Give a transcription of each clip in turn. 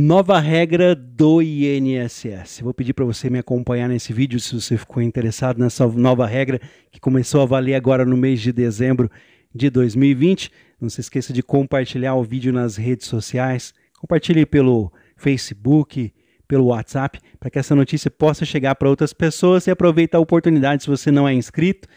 Nova regra do INSS. Vou pedir para você me acompanhar nesse vídeo se você ficou interessado nessa nova regra que começou a valer agora no mês de dezembro de 2020. Não se esqueça de compartilhar o vídeo nas redes sociais. Compartilhe pelo Facebook, pelo WhatsApp, para que essa notícia possa chegar para outras pessoas e aproveita a oportunidade se você não é inscrito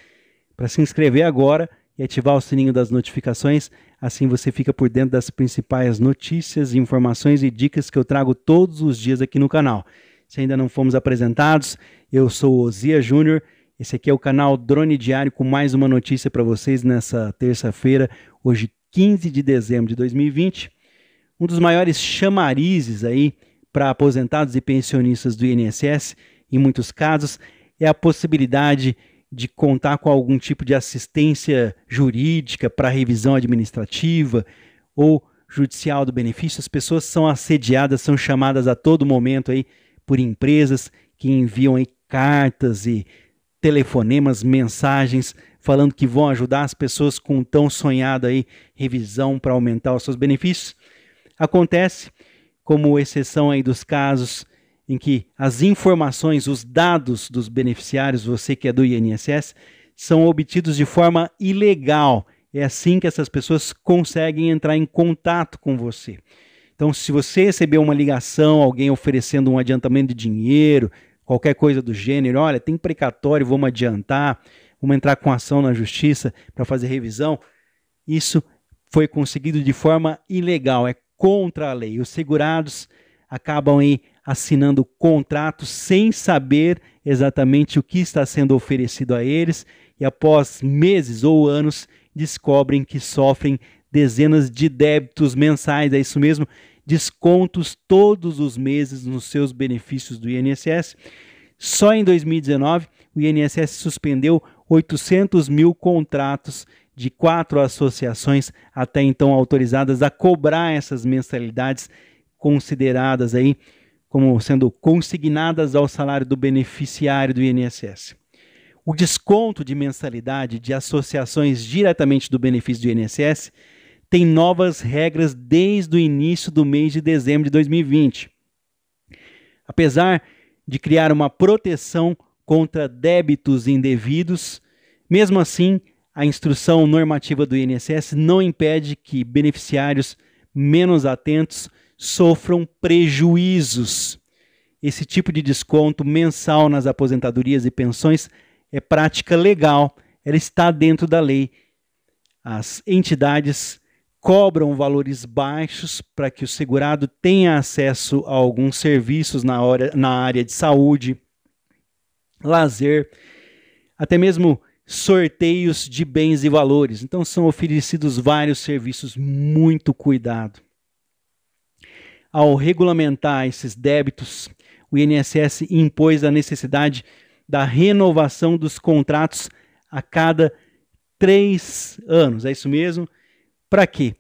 para se inscrever agora e ativar o sininho das notificações. Assim você fica por dentro das principais notícias, informações e dicas que eu trago todos os dias aqui no canal. Se ainda não fomos apresentados, eu sou Ozia Júnior. Esse aqui é o canal Drone Diário com mais uma notícia para vocês nessa terça-feira, hoje 15 de dezembro de 2020. Um dos maiores chamarizes aí para aposentados e pensionistas do INSS, em muitos casos, é a possibilidade de de contar com algum tipo de assistência jurídica para revisão administrativa ou judicial do benefício, as pessoas são assediadas, são chamadas a todo momento aí por empresas que enviam aí cartas e telefonemas, mensagens falando que vão ajudar as pessoas com tão sonhada aí revisão para aumentar os seus benefícios. Acontece, como exceção aí dos casos em que as informações, os dados dos beneficiários, você que é do INSS, são obtidos de forma ilegal. É assim que essas pessoas conseguem entrar em contato com você. Então, se você receber uma ligação, alguém oferecendo um adiantamento de dinheiro, qualquer coisa do gênero, olha, tem precatório, vamos adiantar, vamos entrar com ação na justiça para fazer revisão, isso foi conseguido de forma ilegal, é contra a lei. Os segurados acabam aí assinando contratos sem saber exatamente o que está sendo oferecido a eles e após meses ou anos descobrem que sofrem dezenas de débitos mensais, é isso mesmo, descontos todos os meses nos seus benefícios do INSS. Só em 2019, o INSS suspendeu 800 mil contratos de quatro associações até então autorizadas a cobrar essas mensalidades consideradas aí como sendo consignadas ao salário do beneficiário do INSS. O desconto de mensalidade de associações diretamente do benefício do INSS tem novas regras desde o início do mês de dezembro de 2020. Apesar de criar uma proteção contra débitos indevidos, mesmo assim, a instrução normativa do INSS não impede que beneficiários menos atentos sofram prejuízos. Esse tipo de desconto mensal nas aposentadorias e pensões é prática legal, ela está dentro da lei. As entidades cobram valores baixos para que o segurado tenha acesso a alguns serviços na, hora, na área de saúde, lazer, até mesmo sorteios de bens e valores. Então são oferecidos vários serviços, muito cuidado. Ao regulamentar esses débitos, o INSS impôs a necessidade da renovação dos contratos a cada três anos. É isso mesmo? Para quê?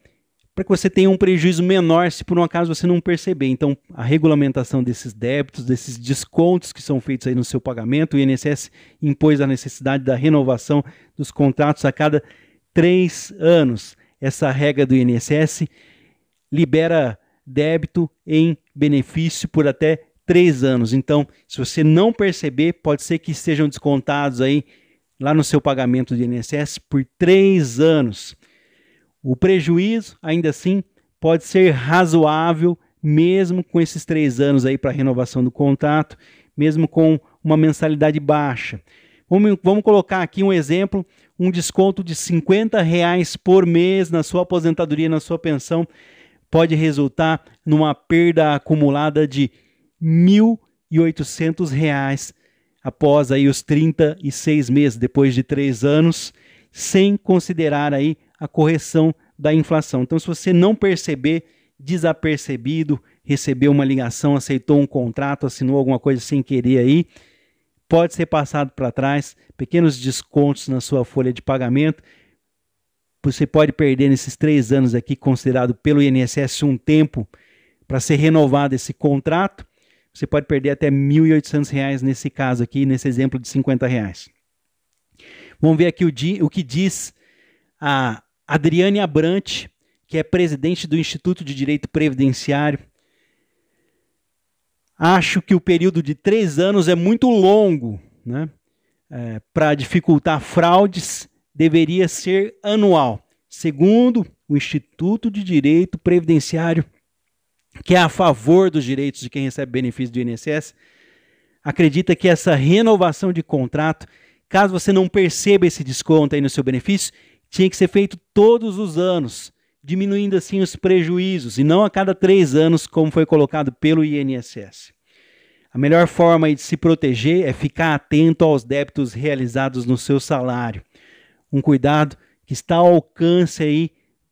Para que você tenha um prejuízo menor se por um acaso você não perceber. Então, a regulamentação desses débitos, desses descontos que são feitos aí no seu pagamento, o INSS impôs a necessidade da renovação dos contratos a cada três anos. Essa regra do INSS libera débito em benefício por até três anos. Então, se você não perceber, pode ser que sejam descontados aí lá no seu pagamento de INSS por três anos. O prejuízo, ainda assim, pode ser razoável, mesmo com esses três anos aí para renovação do contrato, mesmo com uma mensalidade baixa. Vamos, vamos colocar aqui um exemplo, um desconto de 50 reais por mês na sua aposentadoria, na sua pensão, pode resultar numa perda acumulada de R$ reais após aí os 36 meses, depois de três anos, sem considerar aí a correção da inflação. Então, se você não perceber, desapercebido, recebeu uma ligação, aceitou um contrato, assinou alguma coisa sem querer aí, pode ser passado para trás, pequenos descontos na sua folha de pagamento você pode perder nesses três anos aqui, considerado pelo INSS um tempo para ser renovado esse contrato, você pode perder até R$ 1.800 nesse caso aqui, nesse exemplo de R$ reais. Vamos ver aqui o, di, o que diz a Adriane Abrante, que é presidente do Instituto de Direito Previdenciário. Acho que o período de três anos é muito longo né, é, para dificultar fraudes deveria ser anual, segundo o Instituto de Direito Previdenciário, que é a favor dos direitos de quem recebe benefício do INSS, acredita que essa renovação de contrato, caso você não perceba esse desconto aí no seu benefício, tinha que ser feito todos os anos, diminuindo assim os prejuízos e não a cada três anos, como foi colocado pelo INSS. A melhor forma de se proteger é ficar atento aos débitos realizados no seu salário um cuidado que está ao alcance aí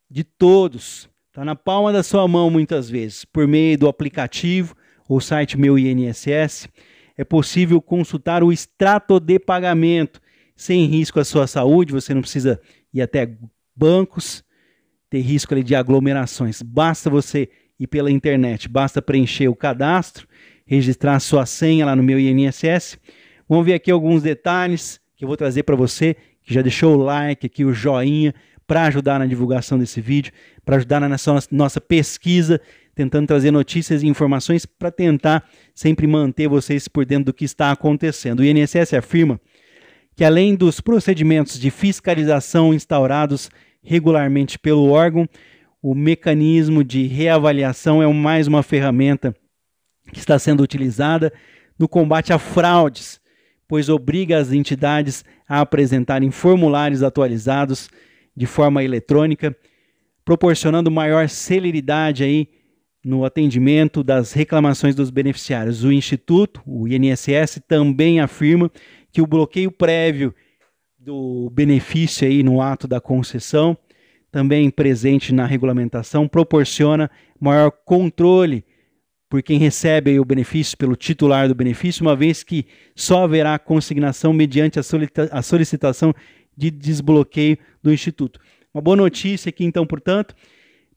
de todos. Está na palma da sua mão muitas vezes, por meio do aplicativo ou site Meu INSS. É possível consultar o extrato de pagamento sem risco à sua saúde, você não precisa ir até bancos, ter risco ali de aglomerações. Basta você ir pela internet, basta preencher o cadastro, registrar sua senha lá no meu INSS. Vamos ver aqui alguns detalhes que eu vou trazer para você que já deixou o like aqui, o joinha, para ajudar na divulgação desse vídeo, para ajudar na nossa, nossa pesquisa, tentando trazer notícias e informações para tentar sempre manter vocês por dentro do que está acontecendo. O INSS afirma que, além dos procedimentos de fiscalização instaurados regularmente pelo órgão, o mecanismo de reavaliação é mais uma ferramenta que está sendo utilizada no combate a fraudes pois obriga as entidades a apresentarem formulários atualizados de forma eletrônica, proporcionando maior celeridade aí no atendimento das reclamações dos beneficiários. O Instituto, o INSS, também afirma que o bloqueio prévio do benefício aí no ato da concessão, também presente na regulamentação, proporciona maior controle por quem recebe o benefício, pelo titular do benefício, uma vez que só haverá consignação mediante a solicitação de desbloqueio do Instituto. Uma boa notícia aqui, então, portanto,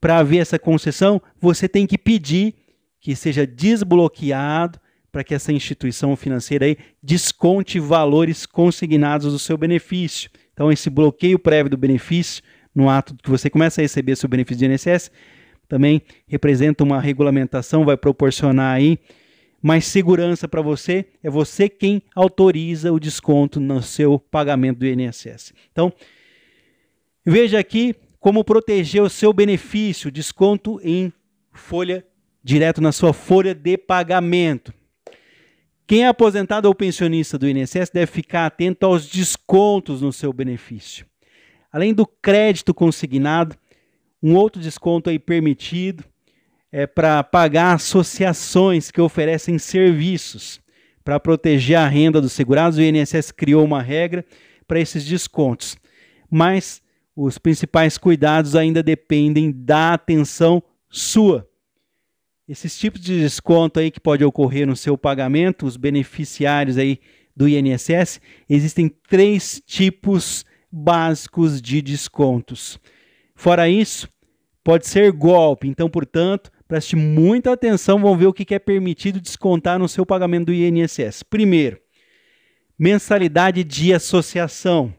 para haver essa concessão, você tem que pedir que seja desbloqueado para que essa instituição financeira aí desconte valores consignados do seu benefício. Então, esse bloqueio prévio do benefício, no ato que você começa a receber seu benefício de INSS, também representa uma regulamentação, vai proporcionar aí mais segurança para você. É você quem autoriza o desconto no seu pagamento do INSS. Então, veja aqui como proteger o seu benefício, desconto em folha direto na sua folha de pagamento. Quem é aposentado ou pensionista do INSS deve ficar atento aos descontos no seu benefício. Além do crédito consignado, um outro desconto aí permitido é para pagar associações que oferecem serviços para proteger a renda dos segurados. O INSS criou uma regra para esses descontos, mas os principais cuidados ainda dependem da atenção sua. Esses tipos de desconto aí que pode ocorrer no seu pagamento, os beneficiários aí do INSS, existem três tipos básicos de descontos. Fora isso, pode ser golpe. Então, portanto, preste muita atenção, Vamos ver o que é permitido descontar no seu pagamento do INSS. Primeiro, mensalidade de associação.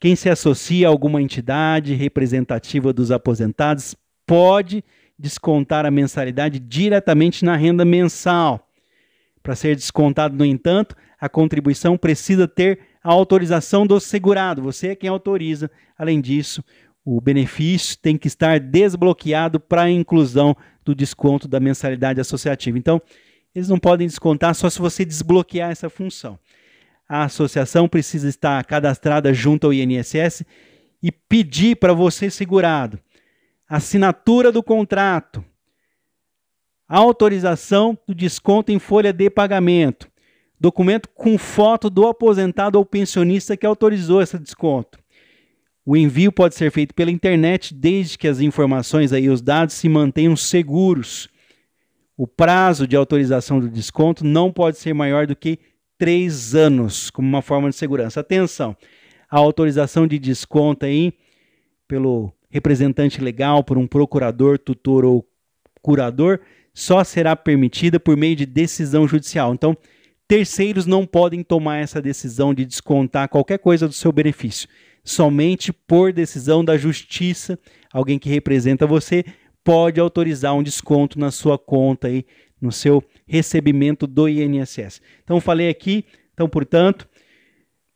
Quem se associa a alguma entidade representativa dos aposentados pode descontar a mensalidade diretamente na renda mensal. Para ser descontado, no entanto, a contribuição precisa ter a autorização do segurado. Você é quem autoriza. Além disso, o benefício tem que estar desbloqueado para a inclusão do desconto da mensalidade associativa. Então, eles não podem descontar só se você desbloquear essa função. A associação precisa estar cadastrada junto ao INSS e pedir para você segurado assinatura do contrato, autorização do desconto em folha de pagamento, documento com foto do aposentado ou pensionista que autorizou esse desconto, o envio pode ser feito pela internet desde que as informações aí, os dados se mantenham seguros. O prazo de autorização do desconto não pode ser maior do que três anos, como uma forma de segurança. Atenção, a autorização de desconto aí pelo representante legal, por um procurador, tutor ou curador, só será permitida por meio de decisão judicial. Então, terceiros não podem tomar essa decisão de descontar qualquer coisa do seu benefício. Somente por decisão da justiça, alguém que representa você pode autorizar um desconto na sua conta aí, no seu recebimento do INSS. Então falei aqui, então portanto,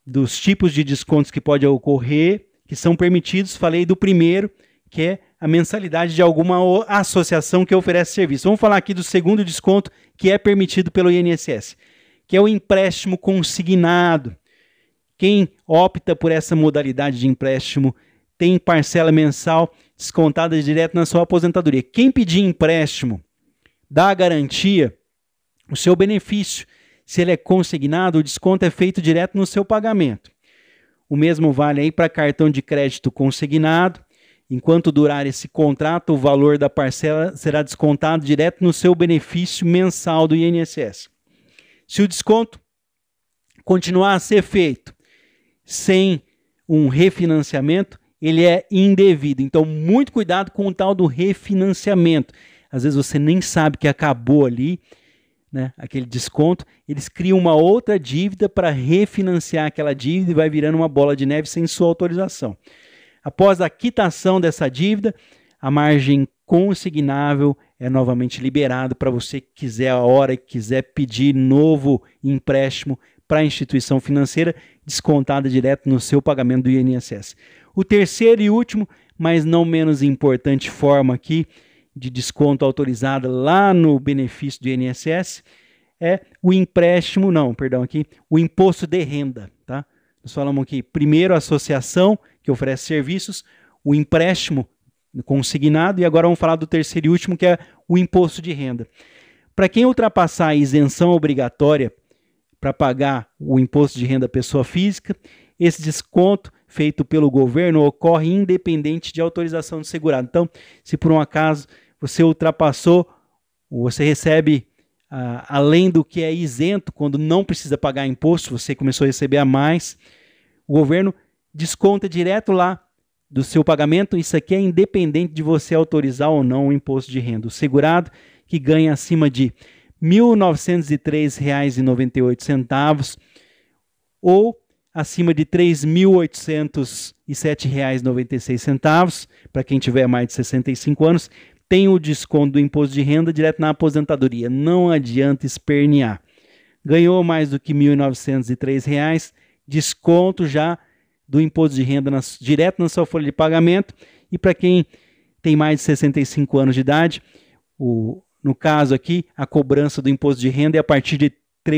dos tipos de descontos que pode ocorrer, que são permitidos, falei do primeiro, que é a mensalidade de alguma associação que oferece serviço. Vamos falar aqui do segundo desconto que é permitido pelo INSS, que é o empréstimo consignado. Quem opta por essa modalidade de empréstimo tem parcela mensal descontada direto na sua aposentadoria. Quem pedir empréstimo dá a garantia, o seu benefício, se ele é consignado, o desconto é feito direto no seu pagamento. O mesmo vale aí para cartão de crédito consignado. Enquanto durar esse contrato, o valor da parcela será descontado direto no seu benefício mensal do INSS. Se o desconto continuar a ser feito sem um refinanciamento, ele é indevido. Então, muito cuidado com o tal do refinanciamento. Às vezes você nem sabe que acabou ali, né, aquele desconto, eles criam uma outra dívida para refinanciar aquela dívida e vai virando uma bola de neve sem sua autorização. Após a quitação dessa dívida, a margem consignável é novamente liberada para você que quiser a hora e quiser pedir novo empréstimo para a instituição financeira descontada direto no seu pagamento do INSS. O terceiro e último, mas não menos importante forma aqui de desconto autorizado lá no benefício do INSS é o empréstimo, não, perdão aqui, o imposto de renda, tá? Nós falamos aqui, primeiro a associação que oferece serviços, o empréstimo consignado e agora vamos falar do terceiro e último que é o imposto de renda. Para quem ultrapassar a isenção obrigatória para pagar o imposto de renda pessoa física. Esse desconto feito pelo governo ocorre independente de autorização do segurado. Então, se por um acaso você ultrapassou, você recebe uh, além do que é isento quando não precisa pagar imposto, você começou a receber a mais, o governo desconta direto lá do seu pagamento. Isso aqui é independente de você autorizar ou não o imposto de renda. O segurado que ganha acima de R$ 1.903,98 ou acima de R$ 3.807,96 para quem tiver mais de 65 anos, tem o desconto do imposto de renda direto na aposentadoria. Não adianta espernear. Ganhou mais do que R$ 1.903, desconto já do imposto de renda na, direto na sua folha de pagamento. E para quem tem mais de 65 anos de idade, o, no caso aqui, a cobrança do imposto de renda é a partir de R$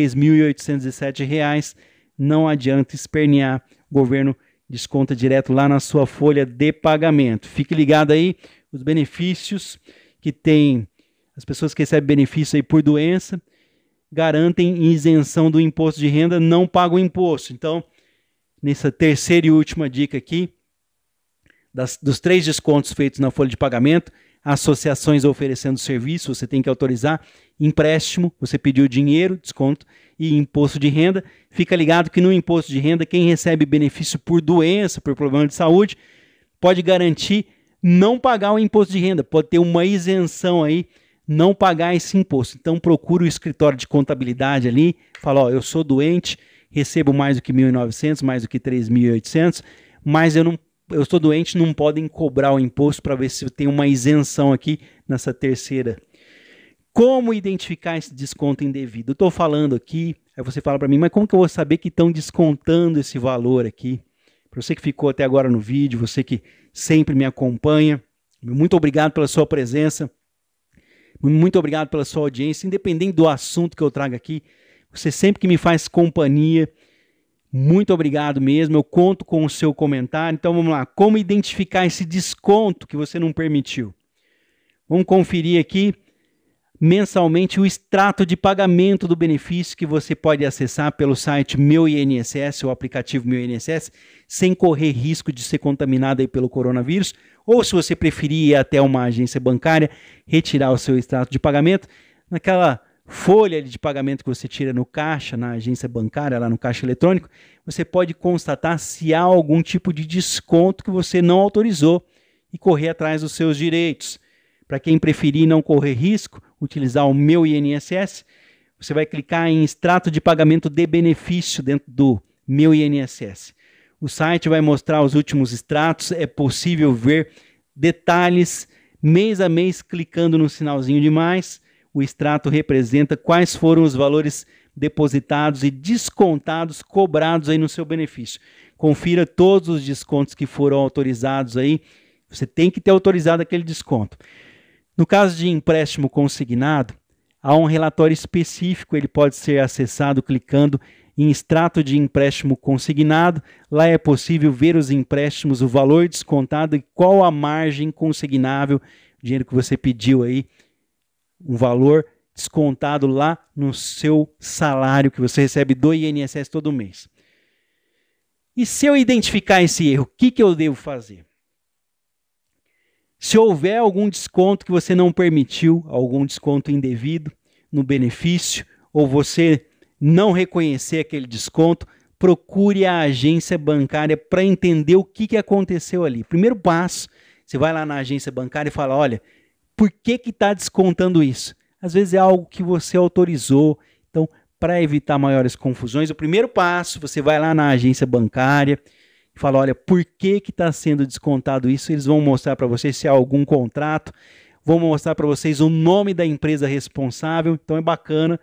3.807. Não adianta espernear. O governo desconta direto lá na sua folha de pagamento. Fique ligado aí os benefícios que tem as pessoas que recebem benefício aí por doença garantem isenção do imposto de renda, não pagam imposto. Então, nessa terceira e última dica aqui, das, dos três descontos feitos na folha de pagamento, associações oferecendo serviço, você tem que autorizar empréstimo, você pediu dinheiro, desconto e imposto de renda. Fica ligado que no imposto de renda, quem recebe benefício por doença, por problema de saúde, pode garantir não pagar o imposto de renda, pode ter uma isenção aí, não pagar esse imposto. Então procura o escritório de contabilidade ali, fala, ó, eu sou doente, recebo mais do que 1.900, mais do que 3.800, mas eu não eu estou doente, não podem cobrar o imposto para ver se tem uma isenção aqui nessa terceira. Como identificar esse desconto indevido? Eu estou falando aqui, aí você fala para mim, mas como que eu vou saber que estão descontando esse valor aqui? Para você que ficou até agora no vídeo, você que sempre me acompanha, muito obrigado pela sua presença, muito obrigado pela sua audiência, independente do assunto que eu trago aqui, você sempre que me faz companhia, muito obrigado mesmo. Eu conto com o seu comentário. Então vamos lá. Como identificar esse desconto que você não permitiu? Vamos conferir aqui mensalmente o extrato de pagamento do benefício que você pode acessar pelo site Meu INSS, o aplicativo Meu INSS, sem correr risco de ser contaminado pelo coronavírus, ou se você preferir ir até uma agência bancária, retirar o seu extrato de pagamento naquela folha de pagamento que você tira no caixa, na agência bancária, lá no caixa eletrônico, você pode constatar se há algum tipo de desconto que você não autorizou e correr atrás dos seus direitos. Para quem preferir não correr risco, utilizar o meu INSS, você vai clicar em extrato de pagamento de benefício dentro do meu INSS. O site vai mostrar os últimos extratos, é possível ver detalhes mês a mês clicando no sinalzinho de mais. O extrato representa quais foram os valores depositados e descontados, cobrados aí no seu benefício. Confira todos os descontos que foram autorizados aí. Você tem que ter autorizado aquele desconto. No caso de empréstimo consignado, há um relatório específico, ele pode ser acessado clicando em extrato de empréstimo consignado. Lá é possível ver os empréstimos, o valor descontado e qual a margem consignável, dinheiro que você pediu aí o valor descontado lá no seu salário que você recebe do INSS todo mês. E se eu identificar esse erro, o que, que eu devo fazer? Se houver algum desconto que você não permitiu, algum desconto indevido no benefício, ou você não reconhecer aquele desconto, procure a agência bancária para entender o que, que aconteceu ali. Primeiro passo, você vai lá na agência bancária e fala: olha, por que que está descontando isso? Às vezes é algo que você autorizou. Então, para evitar maiores confusões, o primeiro passo, você vai lá na agência bancária e fala, olha, por que que está sendo descontado isso? Eles vão mostrar para você se há algum contrato, vão mostrar para vocês o nome da empresa responsável. Então, é bacana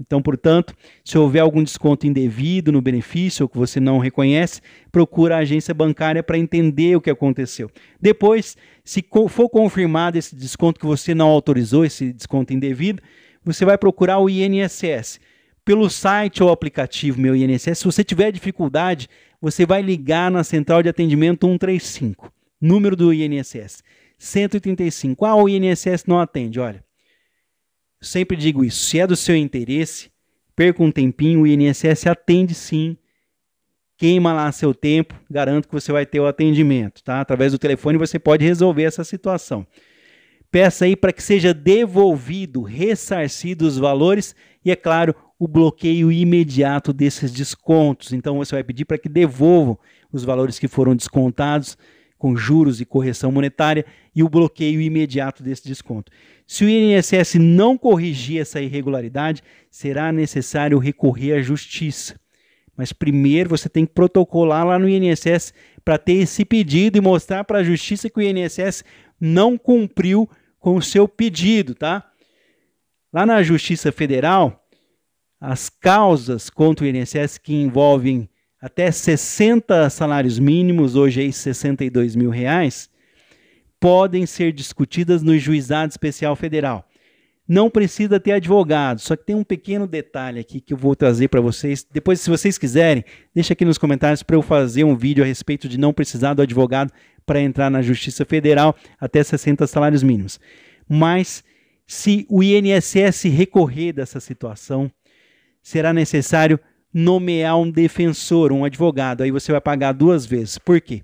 então, portanto, se houver algum desconto indevido no benefício ou que você não reconhece, procura a agência bancária para entender o que aconteceu. Depois, se for confirmado esse desconto que você não autorizou, esse desconto indevido, você vai procurar o INSS. Pelo site ou aplicativo Meu INSS, se você tiver dificuldade, você vai ligar na central de atendimento 135, número do INSS. 135. Ah, o INSS não atende, olha sempre digo isso. Se é do seu interesse, perca um tempinho. O INSS atende sim. Queima lá seu tempo. Garanto que você vai ter o atendimento, tá? Através do telefone você pode resolver essa situação. Peça aí para que seja devolvido, ressarcido os valores e, é claro, o bloqueio imediato desses descontos. Então você vai pedir para que devolvam os valores que foram descontados com juros e correção monetária e o bloqueio imediato desse desconto. Se o INSS não corrigir essa irregularidade, será necessário recorrer à justiça. Mas primeiro você tem que protocolar lá no INSS para ter esse pedido e mostrar para a justiça que o INSS não cumpriu com o seu pedido, tá? Lá na Justiça Federal, as causas contra o INSS que envolvem até 60 salários mínimos, hoje é 62 mil reais, podem ser discutidas no juizado especial federal. Não precisa ter advogado, só que tem um pequeno detalhe aqui que eu vou trazer para vocês. Depois, se vocês quiserem, deixa aqui nos comentários para eu fazer um vídeo a respeito de não precisar do advogado para entrar na Justiça Federal até 60 salários mínimos. Mas se o INSS recorrer dessa situação, será necessário nomear um defensor, um advogado. Aí você vai pagar duas vezes. Por quê?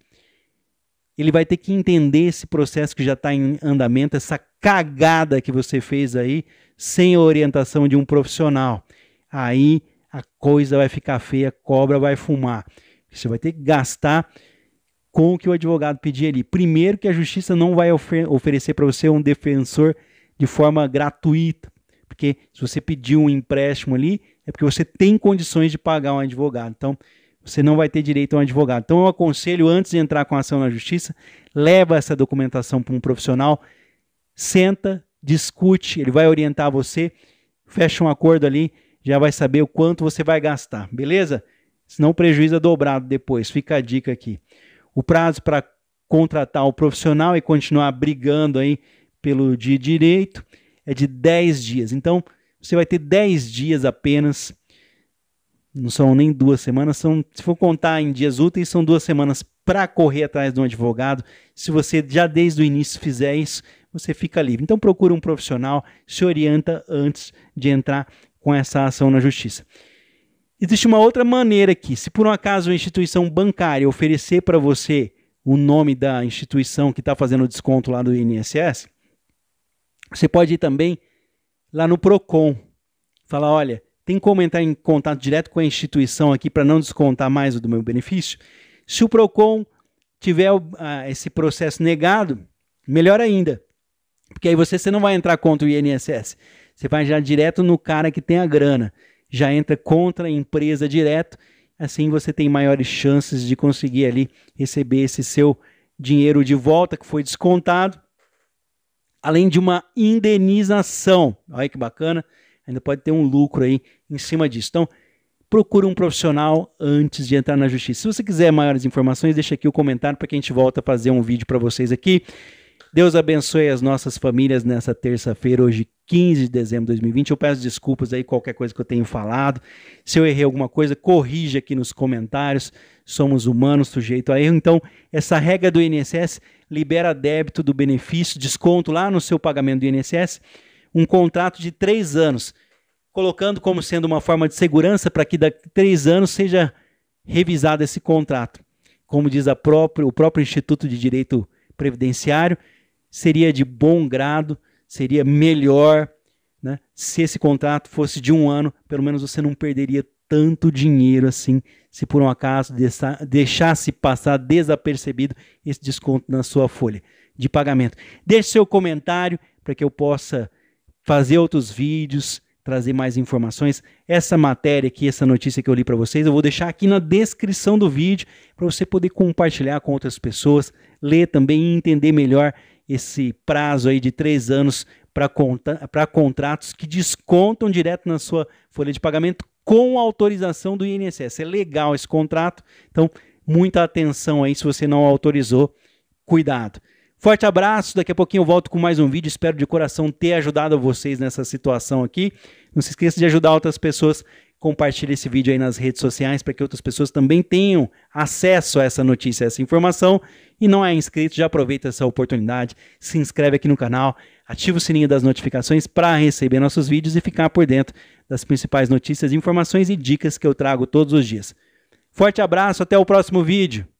ele vai ter que entender esse processo que já está em andamento, essa cagada que você fez aí, sem a orientação de um profissional. Aí a coisa vai ficar feia, a cobra vai fumar. Você vai ter que gastar com o que o advogado pedir ali. Primeiro, que a justiça não vai ofer oferecer para você um defensor de forma gratuita, porque se você pedir um empréstimo ali, é porque você tem condições de pagar um advogado. Então, você não vai ter direito a um advogado. Então eu aconselho, antes de entrar com a ação na justiça, leva essa documentação para um profissional, senta, discute, ele vai orientar você, fecha um acordo ali, já vai saber o quanto você vai gastar, beleza? Senão o prejuízo é dobrado depois, fica a dica aqui. O prazo para contratar o profissional e continuar brigando aí pelo de direito é de 10 dias. Então, você vai ter 10 dias apenas não são nem duas semanas, são, se for contar em dias úteis, são duas semanas para correr atrás de um advogado. Se você já desde o início fizer isso, você fica livre. Então procura um profissional, se orienta antes de entrar com essa ação na justiça. Existe uma outra maneira aqui. Se por um acaso a instituição bancária oferecer para você o nome da instituição que está fazendo o desconto lá do INSS, você pode ir também lá no PROCON. Falar, olha, tem como entrar em contato direto com a instituição aqui para não descontar mais o do meu benefício? Se o PROCON tiver uh, esse processo negado, melhor ainda. Porque aí você, você não vai entrar contra o INSS. Você vai já direto no cara que tem a grana. Já entra contra a empresa direto. Assim você tem maiores chances de conseguir ali receber esse seu dinheiro de volta que foi descontado. Além de uma indenização. Olha que bacana ainda pode ter um lucro aí em cima disso. Então, procure um profissional antes de entrar na justiça. Se você quiser maiores informações, deixa aqui o comentário para que a gente volta a fazer um vídeo para vocês aqui. Deus abençoe as nossas famílias nessa terça-feira, hoje 15 de dezembro de 2020. Eu peço desculpas aí qualquer coisa que eu tenho falado. Se eu errei alguma coisa, corrija aqui nos comentários. Somos humanos, sujeito a erro. Então, essa regra do INSS libera débito do benefício, desconto lá no seu pagamento do INSS um contrato de três anos, colocando como sendo uma forma de segurança para que daqui a três anos seja revisado esse contrato. Como diz própria, o próprio Instituto de Direito Previdenciário, seria de bom grado, seria melhor né, se esse contrato fosse de um ano, pelo menos você não perderia tanto dinheiro assim, se por um acaso deixasse passar desapercebido esse desconto na sua folha de pagamento. Deixe seu comentário para que eu possa fazer outros vídeos, trazer mais informações. Essa matéria aqui, essa notícia que eu li para vocês, eu vou deixar aqui na descrição do vídeo para você poder compartilhar com outras pessoas, ler também e entender melhor esse prazo aí de três anos para contratos que descontam direto na sua folha de pagamento com autorização do INSS. É legal esse contrato, então muita atenção aí se você não autorizou, cuidado. Forte abraço, daqui a pouquinho eu volto com mais um vídeo. Espero de coração ter ajudado vocês nessa situação aqui. Não se esqueça de ajudar outras pessoas. Compartilhe esse vídeo aí nas redes sociais para que outras pessoas também tenham acesso a essa notícia, a essa informação. E não é inscrito, já aproveita essa oportunidade, se inscreve aqui no canal, ativa o sininho das notificações para receber nossos vídeos e ficar por dentro das principais notícias, informações e dicas que eu trago todos os dias. Forte abraço, até o próximo vídeo.